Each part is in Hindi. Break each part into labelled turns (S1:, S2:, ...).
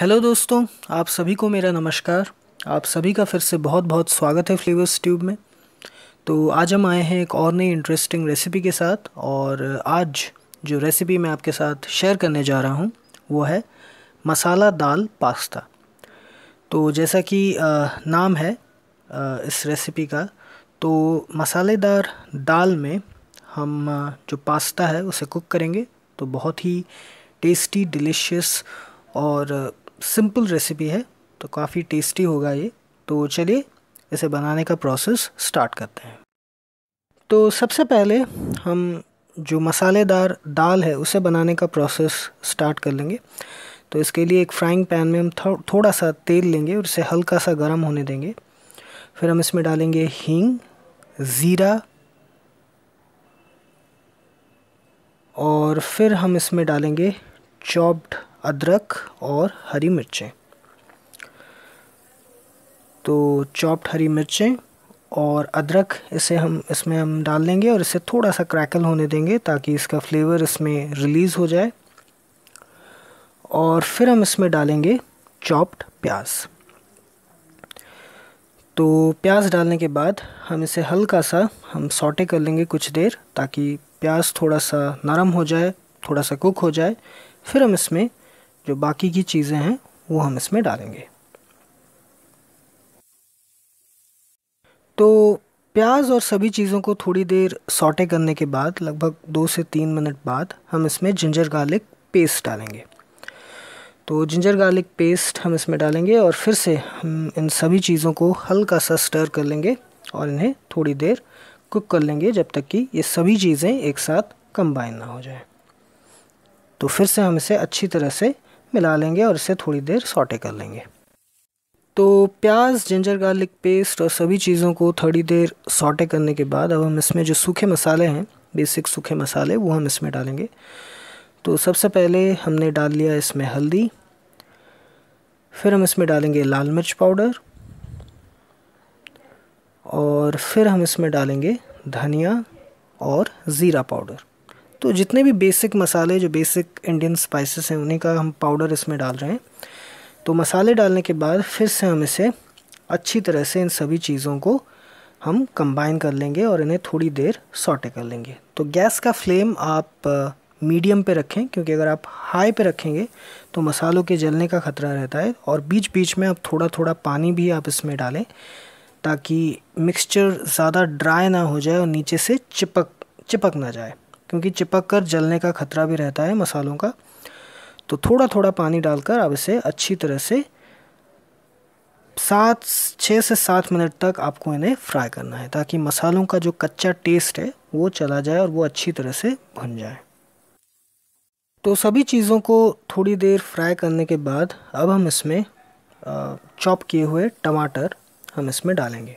S1: हेलो दोस्तों आप सभी को मेरा नमस्कार आप सभी का फिर से बहुत बहुत स्वागत है फ्लेवर्स ट्यूब में तो आज हम आए हैं एक और नई इंटरेस्टिंग रेसिपी के साथ और आज जो रेसिपी मैं आपके साथ शेयर करने जा रहा हूँ वो है मसाला दाल पास्ता तो जैसा कि नाम है इस रेसिपी का तो मसालेदार दाल में हम जो पास्ता है उसे कुक करेंगे तो बहुत ही टेस्टी डिलीशियस और सिंपल रेसिपी है तो काफ़ी टेस्टी होगा ये तो चलिए इसे बनाने का प्रोसेस स्टार्ट करते हैं तो सबसे पहले हम जो मसालेदार दाल है उसे बनाने का प्रोसेस स्टार्ट कर लेंगे तो इसके लिए एक फ्राइंग पैन में हम थो, थोड़ा सा तेल लेंगे और इसे हल्का सा गर्म होने देंगे फिर हम इसमें डालेंगे हींग ज़ीरा और फिर हम इसमें डालेंगे चॉप्ड अदरक और हरी मिर्चें तो चॉप्ड हरी मिर्चें और अदरक इसे हम इसमें हम डाल देंगे और इसे थोड़ा सा क्रैकल होने देंगे ताकि इसका फ्लेवर इसमें रिलीज़ हो जाए और फिर हम इसमें डालेंगे चॉप्ड प्याज तो प्याज डालने के बाद हम इसे हल्का सा हम सॉटे कर लेंगे कुछ देर ताकि प्याज थोड़ा सा नरम हो जाए थोड़ा सा कुक हो जाए फिर हम इसमें जो बाकी की चीज़ें हैं वो हम इसमें डालेंगे तो प्याज और सभी चीज़ों को थोड़ी देर सॉटे करने के बाद लगभग दो से तीन मिनट बाद हम इसमें जिंजर गार्लिक पेस्ट डालेंगे तो जिंजर गार्लिक पेस्ट हम इसमें डालेंगे और फिर से हम इन सभी चीज़ों को हल्का सा स्टर कर लेंगे और इन्हें थोड़ी देर कुक कर लेंगे जब तक कि ये सभी चीज़ें एक साथ कंबाइन ना हो जाए तो फिर से हम इसे अच्छी तरह से मिला लेंगे और इसे थोड़ी देर सॉटे कर लेंगे तो प्याज जिंजर गार्लिक पेस्ट और सभी चीज़ों को थोड़ी देर सॉटे करने के बाद अब हम इसमें जो सूखे मसाले हैं बेसिक सूखे मसाले वो हम इसमें डालेंगे तो सबसे पहले हमने डाल लिया इसमें हल्दी फिर हम इसमें डालेंगे लाल मिर्च पाउडर और फिर हम इसमें डालेंगे धनिया और ज़ीरा पाउडर तो जितने भी बेसिक मसाले जो बेसिक इंडियन स्पाइसेस हैं उन्हीं का हम पाउडर इसमें डाल रहे हैं तो मसाले डालने के बाद फिर से हम इसे अच्छी तरह से इन सभी चीज़ों को हम कंबाइन कर लेंगे और इन्हें थोड़ी देर सॉटे कर लेंगे तो गैस का फ्लेम आप मीडियम uh, पे रखें क्योंकि अगर आप हाई पे रखेंगे तो मसालों के जलने का ख़तरा रहता है और बीच बीच में आप थोड़ा थोड़ा पानी भी आप इसमें डालें ताकि मिक्सचर ज़्यादा ड्राई ना हो जाए और नीचे से चिपक चिपक ना जाए क्योंकि चिपक कर जलने का खतरा भी रहता है मसालों का तो थोड़ा थोड़ा पानी डालकर आप इसे अच्छी तरह से सात छः से सात मिनट तक आपको इन्हें फ्राई करना है ताकि मसालों का जो कच्चा टेस्ट है वो चला जाए और वो अच्छी तरह से भुन जाए तो सभी चीज़ों को थोड़ी देर फ्राई करने के बाद अब हम इसमें चॉप किए हुए टमाटर हम इसमें डालेंगे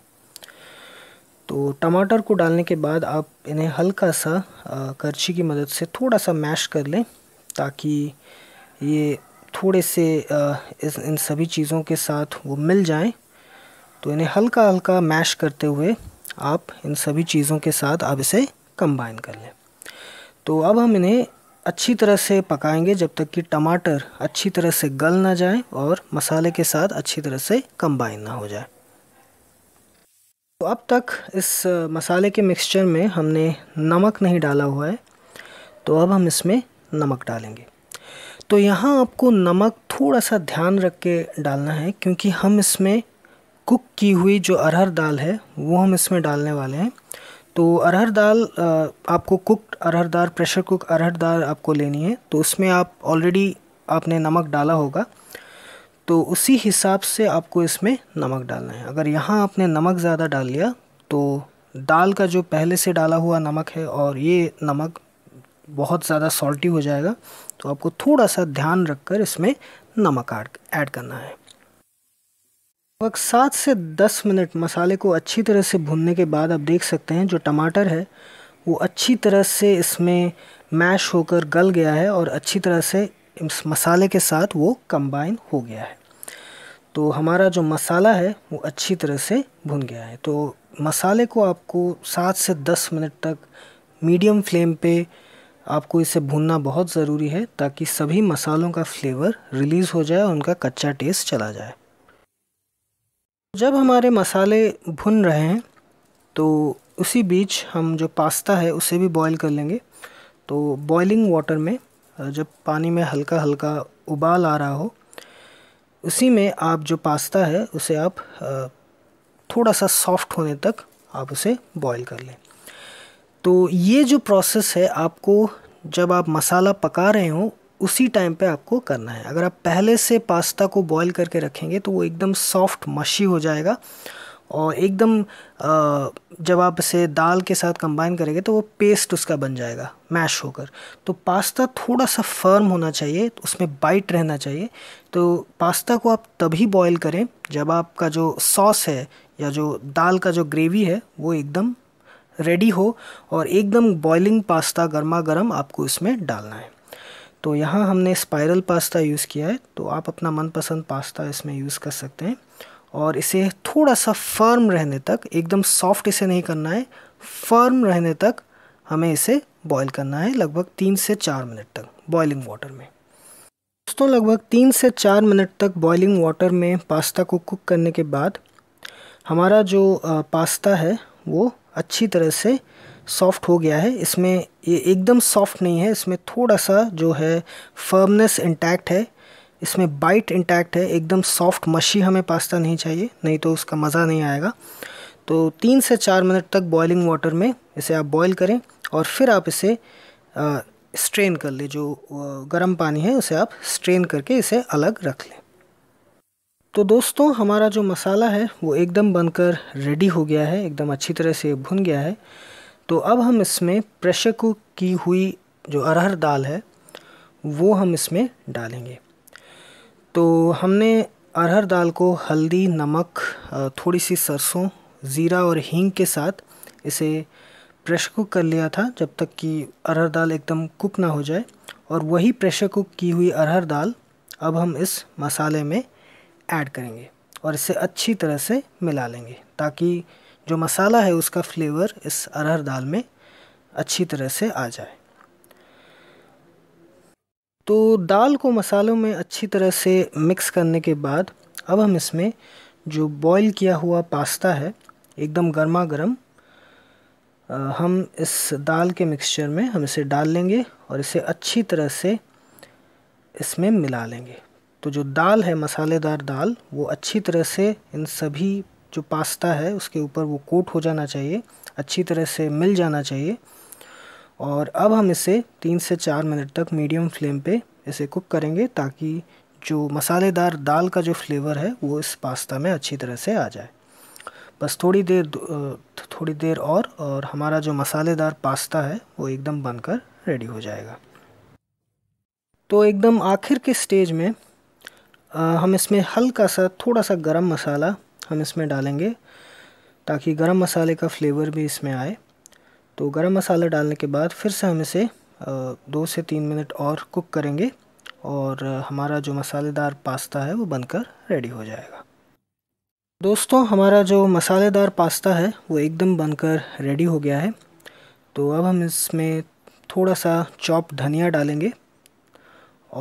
S1: तो टमाटर को डालने के बाद आप इन्हें हल्का सा करछी की मदद से थोड़ा सा मैश कर लें ताकि ये थोड़े से इस इन सभी चीज़ों के साथ वो मिल जाएं तो इन्हें हल्का हल्का मैश करते हुए आप इन सभी चीज़ों के साथ आप इसे कंबाइन कर लें तो अब हम इन्हें अच्छी तरह से पकाएंगे जब तक कि टमाटर अच्छी तरह से गल ना जाए और मसाले के साथ अच्छी तरह से कंबाइन ना हो जाए तो अब तक इस मसाले के मिक्सचर में हमने नमक नहीं डाला हुआ है तो अब हम इसमें नमक डालेंगे तो यहाँ आपको नमक थोड़ा सा ध्यान रख के डालना है क्योंकि हम इसमें कुक की हुई जो अरहर दाल है वो हम इसमें डालने वाले हैं तो अरहर दाल आपको कुक अरहर दाल प्रेशर कुक अरहर दाल आपको लेनी है तो उसमें आप ऑलरेडी आपने नमक डाला होगा तो उसी हिसाब से आपको इसमें नमक डालना है अगर यहाँ आपने नमक ज़्यादा डाल लिया तो दाल का जो पहले से डाला हुआ नमक है और ये नमक बहुत ज़्यादा सॉल्टी हो जाएगा तो आपको थोड़ा सा ध्यान रखकर इसमें नमक ऐड करना है लगभग सात से दस मिनट मसाले को अच्छी तरह से भूनने के बाद आप देख सकते हैं जो टमाटर है वो अच्छी तरह से इसमें मैश होकर गल गया है और अच्छी तरह से इस मसाले के साथ वो कंबाइन हो गया है तो हमारा जो मसाला है वो अच्छी तरह से भुन गया है तो मसाले को आपको सात से दस मिनट तक मीडियम फ्लेम पे आपको इसे भूनना बहुत ज़रूरी है ताकि सभी मसालों का फ्लेवर रिलीज़ हो जाए और उनका कच्चा टेस्ट चला जाए जब हमारे मसाले भुन रहे हैं तो उसी बीच हम जो पास्ता है उसे भी बॉईल कर लेंगे तो बॉइलिंग वाटर में जब पानी में हल्का हल्का उबाल आ रहा हो उसी में आप जो पास्ता है उसे आप थोड़ा सा सॉफ्ट होने तक आप उसे बॉईल कर लें तो ये जो प्रोसेस है आपको जब आप मसाला पका रहे हो उसी टाइम पे आपको करना है अगर आप पहले से पास्ता को बॉईल करके रखेंगे तो वो एकदम सॉफ्ट मशी हो जाएगा और एकदम जब आप इसे दाल के साथ कंबाइन करेंगे तो वो पेस्ट उसका बन जाएगा मैश होकर तो पास्ता थोड़ा सा फर्म होना चाहिए तो उसमें बाइट रहना चाहिए तो पास्ता को आप तभी बॉईल करें जब आपका जो सॉस है या जो दाल का जो ग्रेवी है वो एकदम रेडी हो और एकदम बॉइलिंग पास्ता गर्मा गर्म आपको इसमें डालना है तो यहाँ हमने स्पाइरल पास्ता यूज़ किया है तो आप अपना मनपसंद पास्ता इसमें यूज़ कर सकते हैं और इसे थोड़ा सा फर्म रहने तक एकदम सॉफ्ट इसे नहीं करना है फर्म रहने तक हमें इसे बॉईल करना है लगभग तीन से चार मिनट तक बॉइलिंग वाटर में दोस्तों लगभग तीन से चार मिनट तक बॉइलिंग वाटर में पास्ता को कुक करने के बाद हमारा जो पास्ता है वो अच्छी तरह से सॉफ्ट हो गया है इसमें ये एकदम सॉफ्ट नहीं है इसमें थोड़ा सा जो है फर्मनेस इंटैक्ट है इसमें बाइट इंटैक्ट है एकदम सॉफ्ट मशी हमें पास्ता नहीं चाहिए नहीं तो उसका मज़ा नहीं आएगा तो तीन से चार मिनट तक बॉइलिंग वाटर में इसे आप बॉईल करें और फिर आप इसे आ, स्ट्रेन कर लें जो गर्म पानी है उसे आप स्ट्रेन करके इसे अलग रख लें तो दोस्तों हमारा जो मसाला है वो एकदम बनकर रेडी हो गया है एकदम अच्छी तरह से भुन गया है तो अब हम इसमें प्रेशर कुक की हुई जो अरहर दाल है वो हम इसमें डालेंगे तो हमने अरहर दाल को हल्दी नमक थोड़ी सी सरसों ज़ीरा और हींग के साथ इसे प्रेशर कुक कर लिया था जब तक कि अरहर दाल एकदम कुक ना हो जाए और वही प्रेशर कुक की हुई अरहर दाल अब हम इस मसाले में ऐड करेंगे और इसे अच्छी तरह से मिला लेंगे ताकि जो मसाला है उसका फ्लेवर इस अरहर दाल में अच्छी तरह से आ जाए तो दाल को मसालों में अच्छी तरह से मिक्स करने के बाद अब हम इसमें जो बॉईल किया हुआ पास्ता है एकदम गर्मा गर्म हम इस दाल के मिक्सचर में हम इसे डाल लेंगे और इसे अच्छी तरह से इसमें मिला लेंगे तो जो दाल है मसालेदार दाल वो अच्छी तरह से इन सभी जो पास्ता है उसके ऊपर वो कोट हो जाना चाहिए अच्छी तरह से मिल जाना चाहिए और अब हम इसे तीन से चार मिनट तक मीडियम फ्लेम पे इसे कुक करेंगे ताकि जो मसालेदार दाल का जो फ्लेवर है वो इस पास्ता में अच्छी तरह से आ जाए बस थोड़ी देर थोड़ी देर और और हमारा जो मसालेदार पास्ता है वो एकदम बनकर रेडी हो जाएगा तो एकदम आखिर के स्टेज में आ, हम इसमें हल्का सा थोड़ा सा गरम मसाला हम इसमें डालेंगे ताकि गरम मसाले का फ्लेवर भी इसमें आए तो गरम मसाला डालने के बाद फिर से हम इसे दो से तीन मिनट और कुक करेंगे और हमारा जो मसालेदार पास्ता है वो बनकर रेडी हो जाएगा दोस्तों हमारा जो मसालेदार पास्ता है वो एकदम बनकर रेडी हो गया है तो अब हम इसमें थोड़ा सा चॉप धनिया डालेंगे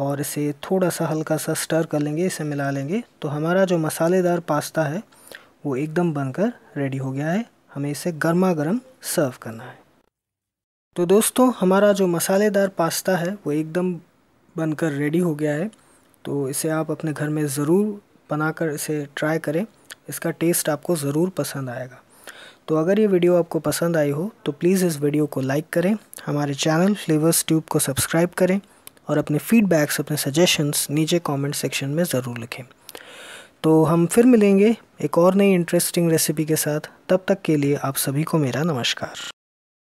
S1: और इसे थोड़ा सा हल्का सा स्टर कर लेंगे इसे मिला लेंगे तो हमारा जो मसालेदार पास्ता है वो एकदम बनकर रेडी हो गया है हमें इसे गर्मा गर्म सर्व करना है तो दोस्तों हमारा जो मसालेदार पास्ता है वो एकदम बनकर रेडी हो गया है तो इसे आप अपने घर में ज़रूर बनाकर इसे ट्राई करें इसका टेस्ट आपको ज़रूर पसंद आएगा तो अगर ये वीडियो आपको पसंद आई हो तो प्लीज़ इस वीडियो को लाइक करें हमारे चैनल फ्लेवर्स ट्यूब को सब्सक्राइब करें और अपने फीडबैक्स अपने सजेशंस नीचे कमेंट सेक्शन में ज़रूर लिखें तो हम फिर मिलेंगे एक और नई इंटरेस्टिंग रेसिपी के साथ तब तक के लिए आप सभी को मेरा नमस्कार